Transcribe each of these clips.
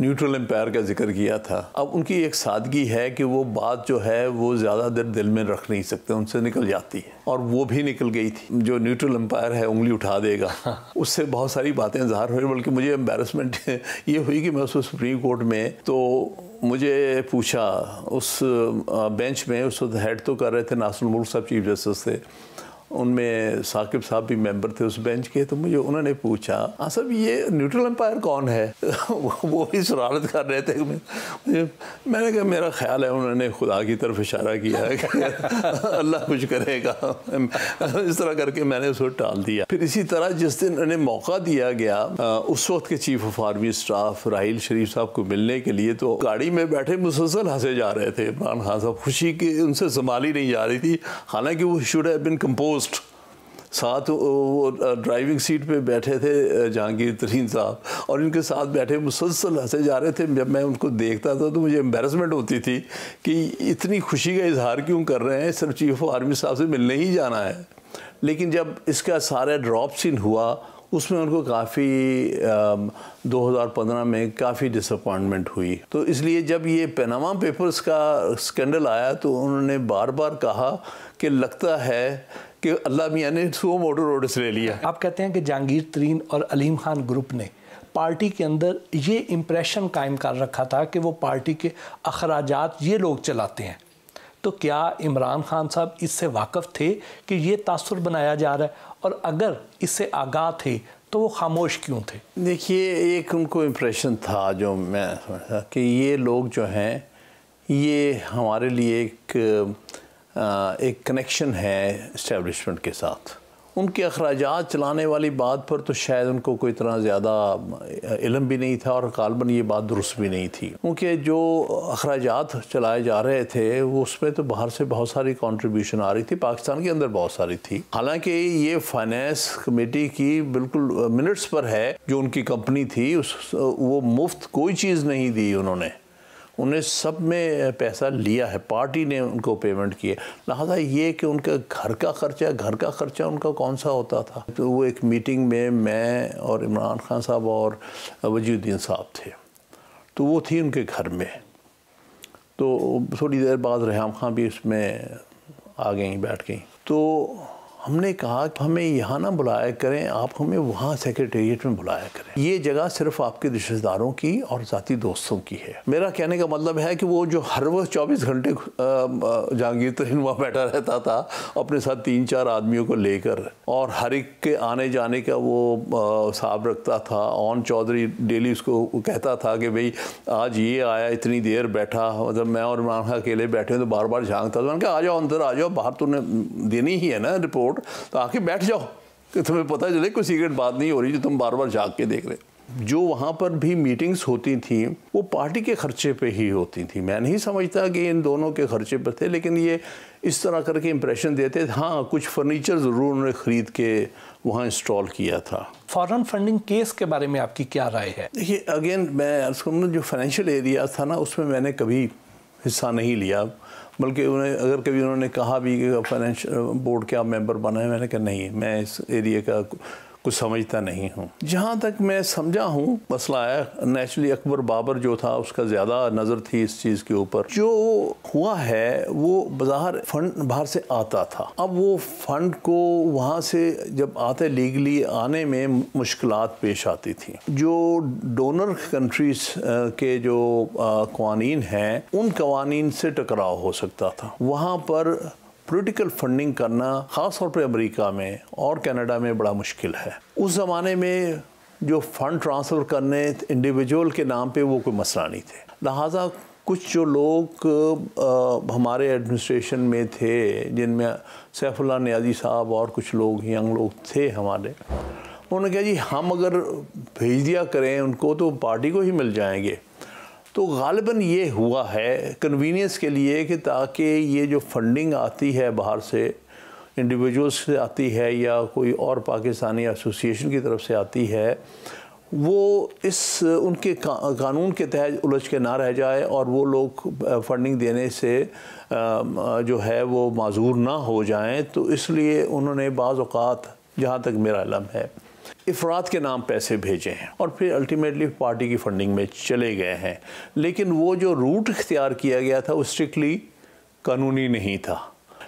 neutral empire का जिक्र किया था अब उनकी एक सादगी है कि वो बात जो है वो ज़्यादा देर दिल में रख नहीं सकते उनसे निकल जाती है और वो भी निकल गई थी जो न्यूट्रल एम्पायर है उंगली उठा देगा उससे बहुत सारी बातें ज़ाहिर हुई बल्कि मुझे एम्बेरसमेंट ये हुई कि मैं उसको सुप्रीम कोर्ट में तो मुझे पूछा उस बेंच में उस हेड तो कर रहे थे नासुल मुल्क साहब चीफ जस्टिस थे उनमें साकिब साहब भी मेंबर थे उस बेंच के तो मुझे उन्होंने पूछा हाँ सब ये न्यूट्रल एम्पायर कौन है वो भी शरारत कर रहे थे मुझे मैंने कहा मेरा ख्याल है उन्होंने खुदा की तरफ इशारा किया है अल्लाह कुछ करेगा इस तरह करके मैंने उसको टाल दिया फिर इसी तरह जिस दिन उन्हें मौका दिया गया उस वक्त के chief of army staff Raheel Sharif साहब को मिलने के लिए तो गाड़ी में बैठे मुसलसल हंसे जा रहे थे इमरान खान साहब खुशी की उनसे संभाली नहीं जा रही थी हालांकि वो शुड है बिन कम्पोज साथ वो ड्राइविंग सीट पे बैठे थे जहांगीर तरीन साहब और इनके साथ बैठे मुसलसल हंसे जा रहे थे जब मैं उनको देखता था तो मुझे एम्बेरसमेंट होती थी कि इतनी खुशी का इजहार क्यों कर रहे हैं सिर्फ चीफ ऑफ आर्मी साहब से मिलने ही जाना है लेकिन जब इसका सारा ड्रॉप सीन हुआ उसमें उनको काफ़ी 2015 में काफ़ी डिसअपॉइंटमेंट हुई तो इसलिए जब ये पनामा पेपर्स का स्कैंडल आया तो उन्होंने बार बार कहा कि लगता है कि अल्लाह मियाँ ने सो तो मोटो रोड से ले लिया आप कहते हैं कि जहांगीर तरीन और अलीम खान ग्रुप ने पार्टी के अंदर ये इम्प्रेशन कायम कर रखा था कि वो पार्टी के अखराज ये लोग चलाते हैं तो क्या इमरान खान साहब इससे वाकफ़ थे कि ये तासर बनाया जा रहा है और अगर इससे आगाह थे तो वो खामोश क्यों थे देखिए एक उनको इम्प्रेशन था जो मैं समझता कि ये लोग जो हैं ये हमारे लिए एक एक कनेक्शन है इस्टेबलिशमेंट के साथ उनके अखराज चलाने वाली बात पर तो शायद उनको कोई इतना ज़्यादा इलम भी नहीं था और गालबन ये बात दुरुस्त भी नहीं थी क्योंकि जो अखराज चलाए जा रहे थे उसमें तो बाहर से बहुत सारी कंट्रीब्यूशन आ रही थी पाकिस्तान के अंदर बहुत सारी थी हालांकि ये फाइनेंस कमेटी की बिल्कुल मिनट्स पर है जो उनकी कंपनी थी उस वो मुफ्त कोई चीज़ नहीं दी उन्होंने उन्हें सब में पैसा लिया है पार्टी ने उनको पेमेंट किए लिहाजा ये कि उनका घर का खर्चा घर का खर्चा उनका कौन सा होता था तो वो एक मीटिंग में मैं और इमरान खान साहब और वजीउद्दीन साहब थे तो वो थी उनके घर में तो थोड़ी देर बाद रेहम खां भी उसमें आ गई बैठ गई तो हमने कहा कि हमें यहाँ ना बुलाया करें आप हमें वहाँ सेक्रेटेरिएट में बुलाया करें ये जगह सिर्फ आपके रिश्तेदारों की और ज़ाती दोस्तों की है मेरा कहने का मतलब है कि वो जो हर वक्त चौबीस घंटे जहांगीर तरीन तो वहाँ बैठा रहता था अपने साथ तीन चार आदमियों को लेकर और हर एक के आने जाने का वो हिसाब रखता था ऑन चौधरी डेली उसको कहता था कि भाई आज ये आया इतनी देर बैठा मतलब मैं और इमरान खान अकेले बैठे तो बार बार झाँगता था मैंने कहा आ जाओ अंदर आ जाओ बाहर तो उन्हें देनी ही है ना रिपोर्ट रिपोर्ट तो आके बैठ जाओ कि तुम्हें पता चले कोई सीक्रेट बात नहीं हो रही जो तुम बार बार झाँक के देख रहे जो वहाँ पर भी मीटिंग्स होती थी वो पार्टी के खर्चे पे ही होती थी मैं नहीं समझता कि इन दोनों के खर्चे पर थे लेकिन ये इस तरह करके इम्प्रेशन देते थे हाँ कुछ फर्नीचर ज़रूर उन्होंने ख़रीद के वहाँ इंस्टॉल किया था फॉरेन फंडिंग केस के बारे में आपकी क्या राय है देखिए अगेन मैं अर्ज करूँगा जो फाइनेंशियल एरिया था ना उसमें मैंने कभी हिस्सा नहीं लिया बल्कि उन्हें अगर कभी उन्होंने कहा भी कि फाइनेंशियल बोर्ड के आप मेंबर बने हैं मैंने कहा नहीं मैं इस एरिया का कुछ समझता नहीं हूँ जहाँ तक मैं समझा हूँ मसला है नेचुरली अकबर बाबर जो था उसका ज़्यादा नज़र थी इस चीज़ के ऊपर जो हुआ है वो बाहर फंड बाहर से आता था अब वो फंड को वहाँ से जब आते लीगली आने में मुश्किल पेश आती थी जो डोनर कंट्रीज के जो कवानीन हैं उन कवानीन से टकराव हो सकता था वहाँ पर पोलिटिकल फंडिंग करना ख़ास तौर पर अमेरिका में और कनाडा में बड़ा मुश्किल है उस ज़माने में जो फ़ंड ट्रांसफ़र करने इंडिविजुअल के नाम पे वो कोई मसला नहीं थे लिहाजा कुछ जो लोग आ, हमारे एडमिनिस्ट्रेशन में थे जिनमें सैफुल्ला न्याजी साहब और कुछ लोग यंग लोग थे हमारे उन्होंने कहा जी हम अगर भेज दिया करें उनको तो पार्टी को ही मिल जाएंगे तो गालिबा ये हुआ है कन्वीनियंस के लिए कि ताकि ये जो फंडिंग आती है बाहर से इंडिविजुअल्स से आती है या कोई और पाकिस्तानी एसोसिएशन की तरफ से आती है वो इस उनके का, कानून के तहत उलझ के ना रह जाए और वो लोग फंडिंग देने से जो है वो माजूर ना हो जाएं तो इसलिए उन्होंने बाज़ात जहाँ तक मेरा इलम है इफरात के नाम पैसे भेजे हैं और फिर अल्टीमेटली पार्टी की फंडिंग में चले गए हैं लेकिन वो जो रूट इख्तियार किया गया था वो स्ट्रिक्टली कानूनी नहीं था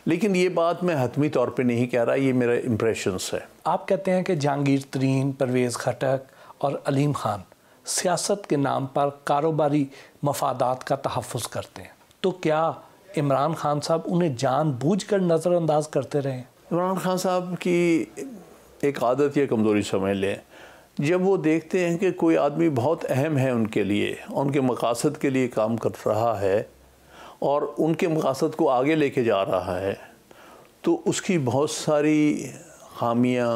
लेकिन ये बात मैं हतमी तौर पे नहीं कह रहा ये मेरा इम्प्रेशंस है आप कहते हैं कि जहांगीर तरीन परवेज़ खटक और अलीम खान सियासत के नाम पर कारोबारी मफादात का तहफ़ करते हैं तो क्या इमरान खान साहब उन्हें जानबूझ कर नज़रअंदाज करते रहे इमरान खान साहब की एक आदत या कमज़ोरी समझ लें जब वो देखते हैं कि कोई आदमी बहुत अहम है उनके लिए उनके मकासद के लिए काम कर रहा है और उनके मकासद को आगे लेके जा रहा है तो उसकी बहुत सारी खामियाँ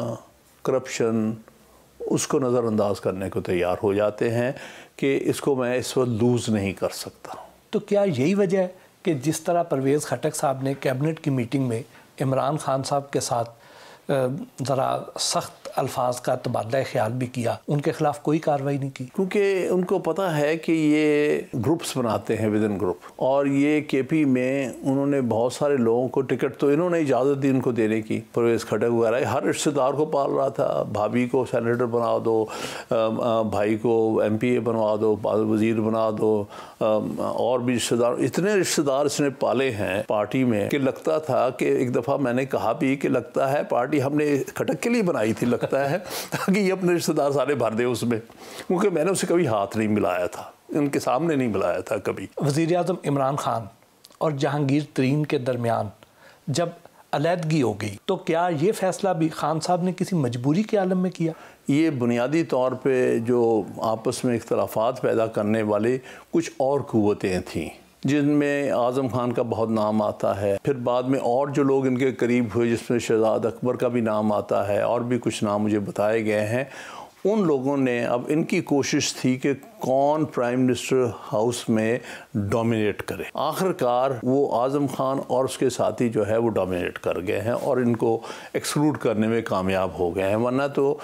करप्शन उसको नज़रअंदाज करने को तैयार हो जाते हैं कि इसको मैं इस वक्त लूज़ नहीं कर सकता तो क्या यही वजह है कि जिस तरह परवेज़ खटक साहब ने कैबिनेट की मीटिंग में इमरान खान साहब के साथ ज़रा सख्त अल्फाज का तबादला ख्याल भी किया उनके खिलाफ कोई कार्रवाई नहीं की क्योंकि उनको पता है कि ये ग्रुप्स बनाते हैं विद इन ग्रुप और ये के पी में उन्होंने बहुत सारे लोगों को टिकट तो इन्होंने इजाज़त दी उनको देने की परवेज़ खटक वगैरह हर रिश्तेदार को पाल रहा था भाभी को सैनिटर बना दो भाई को एम पी ए बनवा दो वजीर बना दो और भी रिश्तेदार इतने रिश्तेदार इसने पाले हैं पार्टी में कि लगता था कि एक दफ़ा मैंने कहा भी कि लगता है पार्टी पार्टी हमने खटक के लिए बनाई थी लगता है ताकि ये अपने रिश्तेदार सारे भर दे उसमें क्योंकि मैंने उसे कभी हाथ नहीं मिलाया था उनके सामने नहीं मिलाया था कभी वजीर अजम इमरान खान और जहांगीर तरीन के दरमियान जब अलीदगी हो गई तो क्या ये फैसला भी खान साहब ने किसी मजबूरी के आलम में किया ये बुनियादी तौर पे जो आपस में इख्तलाफात पैदा करने वाले कुछ और क़वतें थीं जिनमें आज़म खान का बहुत नाम आता है फिर बाद में और जो लोग इनके करीब हुए जिसमें शहजाद अकबर का भी नाम आता है और भी कुछ नाम मुझे बताए गए हैं उन लोगों ने अब इनकी कोशिश थी कि कौन प्राइम मिनिस्टर हाउस में डोमिनेट करे आखिरकार वो आज़म खान और उसके साथी जो है वो डोमिनेट कर गए हैं और इनको एक्सक्लूड करने में कामयाब हो गए हैं वरना तो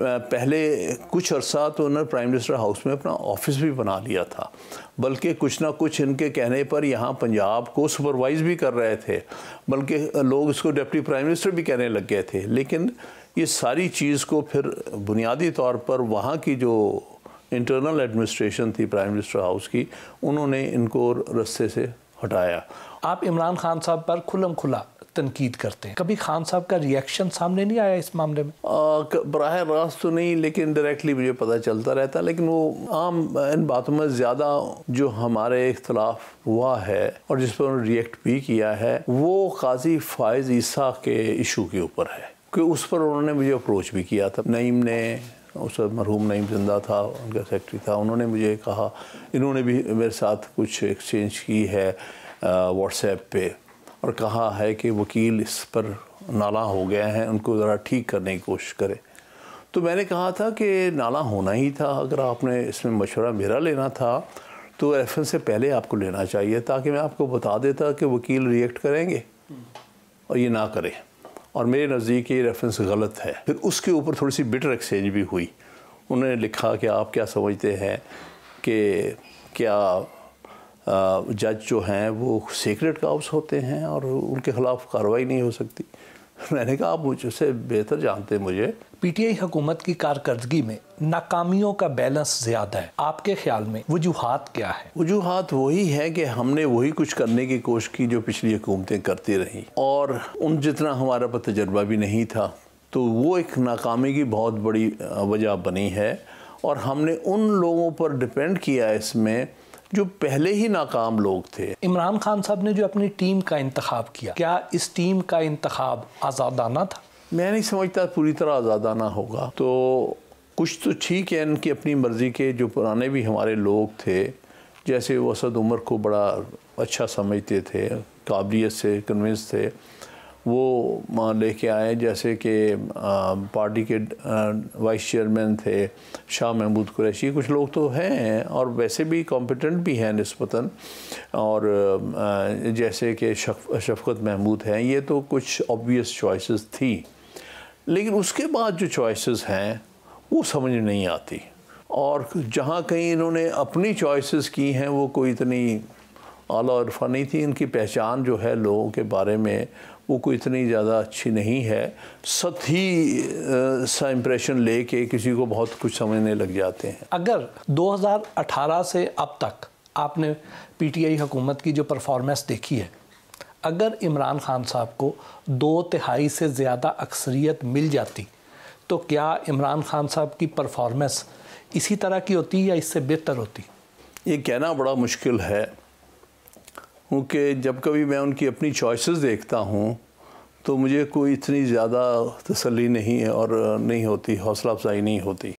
पहले कुछ अरसा तो उन्होंने प्राइम मिनिस्टर हाउस में अपना ऑफिस भी बना लिया था बल्कि कुछ ना कुछ इनके कहने पर यहाँ पंजाब को सुपरवाइज भी कर रहे थे बल्कि लोग इसको डिप्टी प्राइम मिनिस्टर भी कहने लग गए थे लेकिन ये सारी चीज़ को फिर बुनियादी तौर पर वहाँ की जो इंटरनल एडमिनिस्ट्रेशन थी प्राइम मिनिस्टर हाउस की उन्होंने इनको रस्ते से हटाया आप इमरान खान साहब पर खुलम खुला तनकीद करते हैं कभी खान साहब का रिएक्शन सामने नहीं आया इस मामले में बरह रास्त तो नहीं लेकिन डायरेक्टली मुझे पता चलता रहता लेकिन वो आम इन बातों में ज़्यादा जो हमारे इख्तलाफ हुआ है और जिस पर उन्होंने रिएक्ट भी किया है वो काजी फायज़ ईसा के इशू के ऊपर है कि उस पर उन्होंने मुझे अप्रोच भी किया था नईम ने उस पर मरहूम नईम जिंदा था उनका सेक्रेटरी था उन्होंने मुझे कहा इन्होंने भी मेरे साथ कुछ एक्सचेंज की है व्हाट्सएप पे और कहा है कि वकील इस पर नाला हो गया है उनको ज़रा ठीक करने की कोशिश करें तो मैंने कहा था कि नाला होना ही था अगर आपने इसमें मशवरा मेरा लेना था तो रेफरेंस से पहले आपको लेना चाहिए ताकि मैं आपको बता देता कि वकील रिएक्ट करेंगे और ये ना करें और मेरे नज़दीक ये रेफरेंस गलत है फिर उसके ऊपर थोड़ी सी बिटर एक्सचेंज भी हुई उन्होंने लिखा कि आप क्या समझते हैं कि क्या जज जो हैं वो सीक्रेट काउस होते हैं और उनके खिलाफ कार्रवाई नहीं हो सकती मैंने कहा आप मुझसे बेहतर जानते हैं मुझे पीटीआई हुकूमत की कारकर्दगी में नाकामियों का बैलेंस ज्यादा है आपके ख्याल में वजूहत क्या है वजूहत वही है कि हमने वही कुछ करने की कोशिश की जो पिछली हुकूमतें करती रहीं और उन जितना हमारा पर तजर्बा भी नहीं था तो वो एक नाकामी की बहुत बड़ी वजह बनी है और हमने उन लोगों पर डिपेंड किया इसमें जो पहले ही नाकाम लोग थे इमरान खान साहब ने जो अपनी टीम का इंतखब किया क्या इस टीम का इंतखब आज़ादाना था मैं नहीं समझता पूरी तरह आज़ादाना होगा तो कुछ तो ठीक है इनकी अपनी मर्ज़ी के जो पुराने भी हमारे लोग थे जैसे वसद उमर को बड़ा अच्छा समझते थे काबिलियत से कन्विंस थे वो लेके आए जैसे कि पार्टी के वाइस चेयरमैन थे शाह महमूद कुरैशी कुछ लोग तो हैं और वैसे भी कॉम्पिटेंट भी हैं नस्बता और जैसे कि शफकत महमूद हैं ये तो कुछ ऑबियस चॉइसेस थी लेकिन उसके बाद जो चॉइसेस हैं वो समझ नहीं आती और जहाँ कहीं इन्होंने अपनी चॉइसेस की हैं वो कोई इतनी आला और फनी थी इनकी पहचान जो है लोगों के बारे में वो कोई इतनी ज़्यादा अच्छी नहीं है सत ही सा इम्प्रेशन ले के किसी को बहुत कुछ समझने लग जाते हैं अगर 2018 से अब तक आपने पीटीआई हुकूमत की जो परफॉर्मेंस देखी है अगर इमरान खान साहब को दो तिहाई से ज़्यादा अक्सरियत मिल जाती तो क्या इमरान खान साहब की परफॉर्मेंस इसी तरह की होती या इससे बेहतर होती ये कहना बड़ा मुश्किल है हूँ कि जब कभी मैं उनकी अपनी चॉइसेस देखता हूँ तो मुझे कोई इतनी ज़्यादा तसली नहीं है और नहीं होती हौसला अफजाई नहीं होती